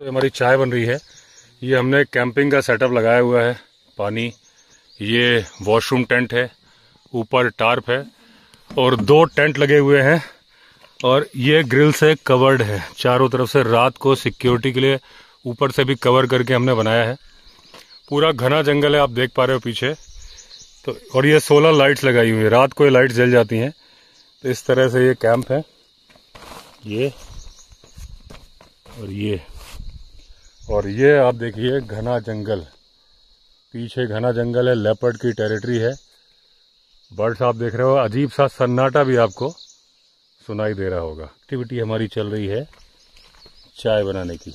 तो हमारी चाय बन रही है ये हमने कैंपिंग का सेटअप लगाया हुआ है पानी ये वॉशरूम टेंट है ऊपर टार्प है और दो टेंट लगे हुए हैं और ये ग्रिल से कवर्ड है चारों तरफ से रात को सिक्योरिटी के लिए ऊपर से भी कवर करके हमने बनाया है पूरा घना जंगल है आप देख पा रहे हो पीछे तो और ये सोलर लाइट्स लगाई हुई है रात को ये लाइट जल जाती हैं तो इस तरह से ये कैंप है ये और ये और ये आप देखिए घना जंगल पीछे घना जंगल है लेपर्ड की टेरिटरी है बर्ड्स आप देख रहे हो अजीब सा सन्नाटा भी आपको सुनाई दे रहा होगा एक्टिविटी हमारी चल रही है चाय बनाने की